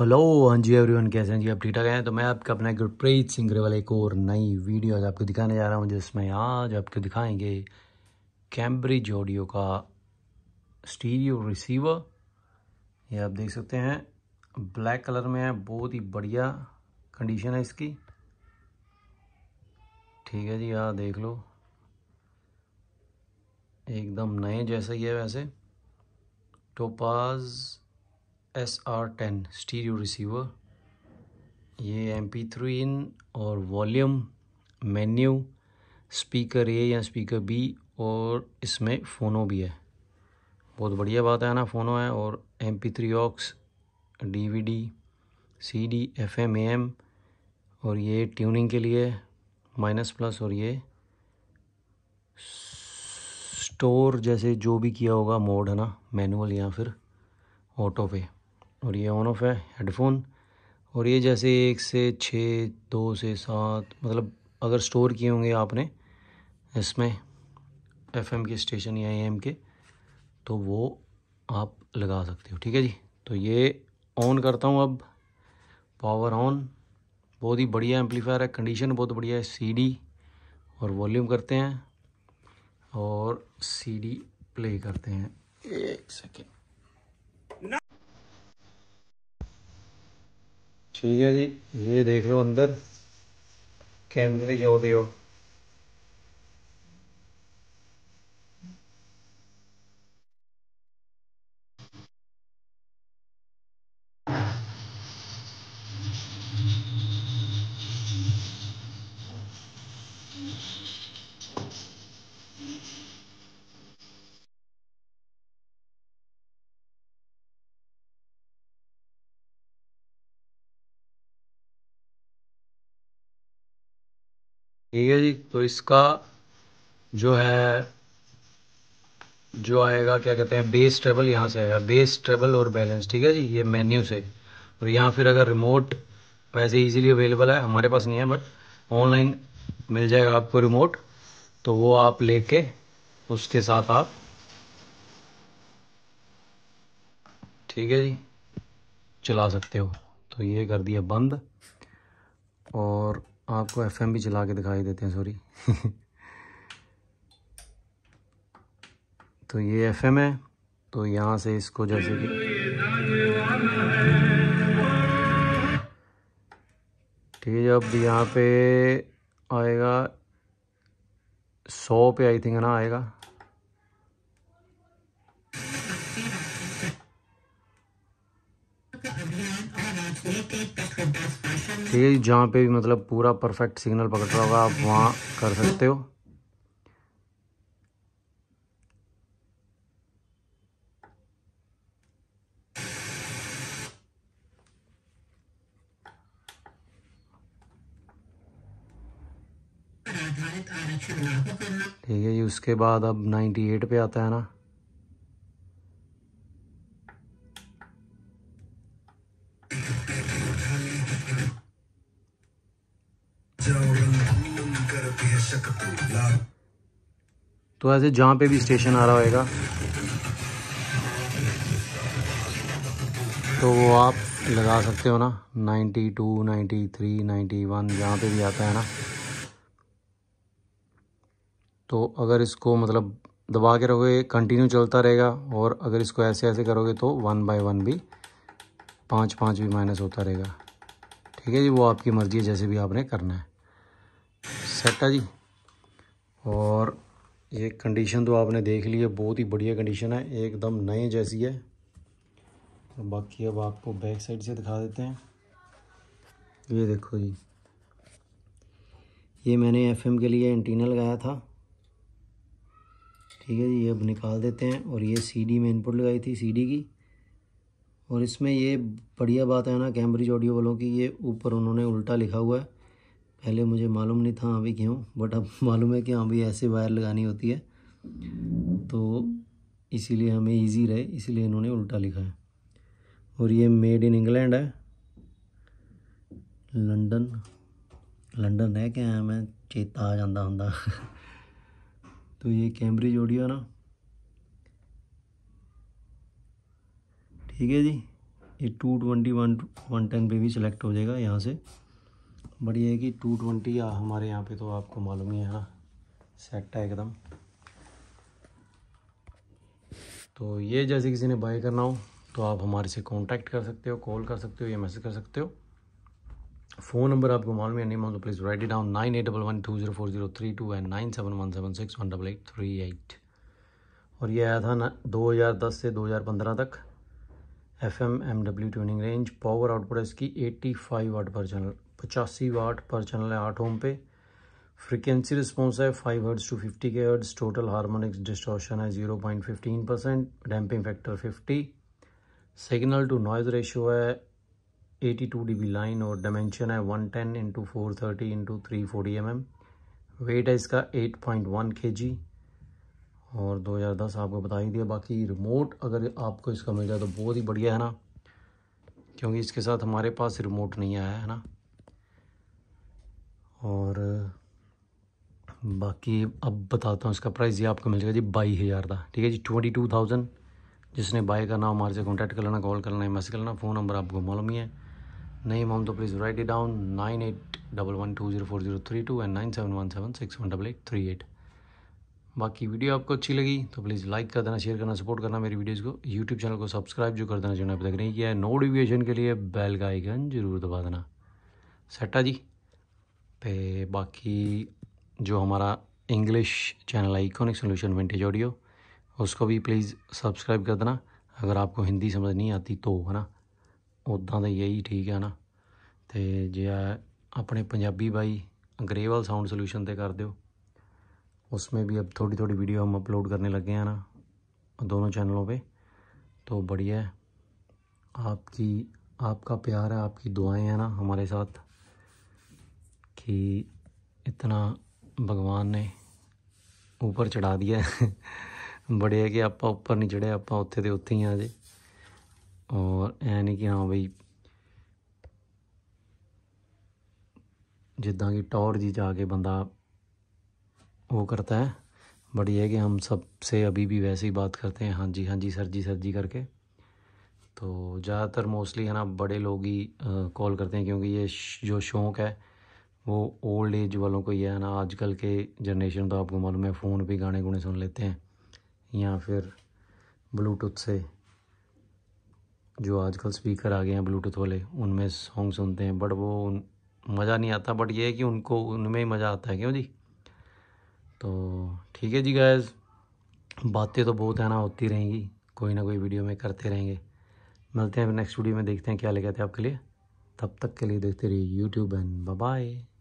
hello हाँ जी everyone कैसे हैं जी आप ठीक ठाक हैं तो मैं आपका अपना गुरप्रीत सिंह ग्रेवाल एक और नई वीडियो आपको दिखाने जा रहा हूँ जिसमें आज आपको दिखाएंगे कैम्ब्रिज ऑडियो का स्टीरियो रिसीवर ये आप देख सकते हैं ब्लैक कलर में है बहुत ही बढ़िया कंडीशन है इसकी ठीक है जी हाँ देख लो एकदम नए जैसा ही है वैसे Topaz S R ten stereo receiver ये एम पी थ्री इन और वॉल्यूम मेन्यू स्पीकर ए या स्पीकर बी और इसमें फ़ोनो भी है बहुत बढ़िया बात है ना फ़ोनो है और M P three aux D V D C D F M A M और ये ट्यूनिंग के लिए माइनस प्लस और ये स्टोर जैसे जो भी किया होगा मोड है ना मैनुअल या फिर ऑटो पे और ये ऑन ऑफ है हेडफोन और ये जैसे एक से छः दो से सात मतलब अगर स्टोर किए होंगे आपने इसमें एफएम के स्टेशन या एम के तो वो आप लगा सकते हो ठीक है जी तो ये ऑन करता हूँ अब पावर ऑन बहुत ही बढ़िया एम्पलीफायर है कंडीशन बहुत बढ़िया है सीडी और वॉल्यूम करते हैं और सीडी प्ले करते हैं एक सेकेंड ठीक है जी ये देख लो अंदर कैमरे जो दे ठीक है जी तो इसका जो है जो आएगा क्या कहते हैं बेस ट्रेबल यहाँ से आएगा बेस ट्रेबल और बैलेंस ठीक है जी ये मेन्यू से और यहाँ फिर अगर रिमोट वैसे इजीली अवेलेबल है हमारे पास नहीं है बट ऑनलाइन मिल जाएगा आपको रिमोट तो वो आप लेके उसके साथ आप ठीक है जी चला सकते हो तो ये कर दिया बंद और आपको एफएम भी चला के दिखाई देते हैं सॉरी तो ये एफएम है तो यहाँ से इसको जैसे कि ठीक है अब यहाँ पे आएगा सौ पे आई थिंक ना आएगा ठीक है जी जहाँ पे भी मतलब पूरा परफेक्ट सिग्नल पकड़ रहा होगा आप वहाँ कर सकते हो ठीक है जी उसके बाद अब 98 पे आता है ना तो ऐसे जहाँ पे भी स्टेशन आ रहा होगा तो वो आप लगा सकते हो ना 92, 93, 91 जहाँ पर भी आता है ना तो अगर इसको मतलब दबा के रखोगे कंटिन्यू चलता रहेगा और अगर इसको ऐसे ऐसे करोगे तो वन बाय वन भी पाँच पाँच भी माइनस होता रहेगा ठीक है जी वो आपकी मर्ज़ी है जैसे भी आपने करना है सैट है जी और ये कंडीशन तो आपने देख ली है बहुत ही बढ़िया कंडीशन है एकदम नए जैसी है तो बाकी अब आपको बैक साइड से दिखा देते हैं ये देखो जी ये मैंने एफएम के लिए एंटीना लगाया था ठीक है जी ये अब निकाल देते हैं और ये सीडी में इनपुट लगाई थी सीडी की और इसमें ये बढ़िया बात है ना कैम्ब्रिज ऑडियो वालों की ये ऊपर उन्होंने उल्टा लिखा हुआ है पहले मुझे मालूम नहीं था अभी क्यों बट अब मालूम है कि हाँ भी ऐसे वायर लगानी होती है तो इसीलिए हमें इजी रहे इसीलिए इन्होंने उल्टा लिखा है और ये मेड इन इंग्लैंड है लंडन लंडन रह के आया मैं चेता आ जाता हूँ तो ये कैम्ब्रिज ऑडियो ना ठीक है जी ये two twenty one one ten पे भी सिलेक्ट हो जाएगा यहाँ से बढ़िया है कि टू ट्वेंटी हमारे यहाँ पे तो आपको मालूम ही है ना सेट है एकदम तो ये जैसे किसी ने बाय करना हो तो आप हमारे से कांटेक्ट कर सकते हो कॉल कर सकते हो या मैसेज कर सकते हो फ़ोन नंबर आपको मालूम है नहीं मालूम तो please write it down nine eight double one two zero four zero three two and nine seven one seven six one double eight three eight और ये आया था ना दो हज़ार दस से दो हज़ार पंद्रह तक F M M W tuning range power output इसकी एट्टी फाइव वाट पर चैनल पचासी वाट पर चैनल है आठ ओम पे फ्रीक्वेंसी रिस्पॉन्स है five hertz to fifty K hertz total harmonics distortion है zero point fifteen percent damping factor fifty signal to noise ratio है eighty two D B line और डायमेंशन है one ten into four thirty into three forty M M weight है इसका eight point one के जी और दो हज़ार दस आपको बता ही दिया बाकी रिमोट अगर आपको इसका मिल जाए तो बहुत ही बढ़िया है ना क्योंकि इसके साथ हमारे पास रिमोट नहीं आया है ना और बाकी अब बताता हूँ इसका प्राइस ये आपको मिल जाएगा जी बाई हज़ार का ठीक है जी ट्वेंटी टू थाउजेंड जिसने बाई का नाम हमारे से कॉन्टैक्ट कर लेना कॉल करना है मैसेज करना फ़ोन नंबर आपको मालूम ही है नहीं मोम तो please write it down nine eight double one two zero four zero three two and nine seven one seven six one double eight three eight बाकी वीडियो आपको अच्छी लगी तो प्लीज़ लाइक कर देना शेयर करना सपोर्ट करना मेरी वीडियोज़ को यूट्यूब चैनल को सब्सक्राइब जो कर देना जिन्होंने अभी तक नहीं किया है नोटिफिकेशन के लिए बेल का आइकन जरूर दबा देना सेटा जी ਤੇ ਬਾਕੀ ਜੋ ਹਮਾਰਾ ਇੰਗਲਿਸ਼ ਚੈਨਲ ਹੈ ਇਕੋਨਿਕ ਸੋਲੂਸ਼ਨ ਵਿੰਟੇਜ ਆਡੀਓ ਉਸ ਕੋ ਵੀ ਪਲੀਜ਼ ਸਬਸਕ੍ਰਾਈਬ ਕਰ ਦੇਣਾ ਅਗਰ ਆਪਕੋ ਹਿੰਦੀ ਸਮਝ ਨਹੀਂ ਆਤੀ ਤੋ ਹਨਾ ਉਦਾਂ ਦਾ ਯਹੀ ਠੀਕ ਹੈ ਨਾ ਤੇ ਜੇ ਆਪਣੇ ਪੰਜਾਬੀ ਬਾਈ ਅੰਗਰੇਵਾਲ ਸਾਊਂਡ ਸੋਲੂਸ਼ਨ ਤੇ ਕਰ ਦਿਓ ਉਸ ਮੇ ਵੀ ਅਬ ਥੋੜੀ ਥੋੜੀ ਵੀਡੀਓ ਹਮ ਅਪਲੋਡ ਕਰਨੇ ਲੱਗੇ ਨਾ ਦੋਨੋਂ ਚੈਨਲੋਂ ਪੇ ਤੋ ਬੜੀਆ ਆਪਕੀ ਆਪਕਾ ਪਿਆਰ ਹੈ ਆਪਕੀ ਦੁਆਏ ਨਾ ਹਮਾਰੇ ਸਾਥ कि इतना भगवान ने ऊपर चढ़ा दिया बड़े है कि आप उपर नहीं चढ़े आप उत्थे तो उत्थे ही ਆ ਜੇ ਔਰ ਐ ਨਹੀਂ ਕਿ ਹਾਂ जिदा कि हाँ टॉर जी जाके बंदा वो करता है बट ये है कि हम सब से अभी भी वैसे ही बात करते हैं हाँ जी हाँ जी सर जी सर जी करके तो ज़्यादातर मोस्टली है ना बड़े लोग ही कॉल करते हैं क्योंकि ये जो शौक़ है वो ओल्ड एज वालों को यह है ना आजकल के जनरेशन तो आपको मालूम है फ़ोन पे गाने गुने सुन लेते हैं या फिर ब्लूटूथ से जो आजकल स्पीकर आ गए हैं ब्लूटूथ वाले उनमें सॉन्ग सुनते हैं बट वो मज़ा नहीं आता बट ये है कि उनको उनमें ही मज़ा आता है क्यों जी तो ठीक है जी गैज़ बातें तो बहुत है ना होती रहेंगी कोई ना कोई वीडियो में करते रहेंगे मिलते हैं नेक्स्ट वीडियो में देखते हैं क्या लेके आते हैं आपके लिए तब तक के लिए देखते रहिए यूट्यूब एंड बाय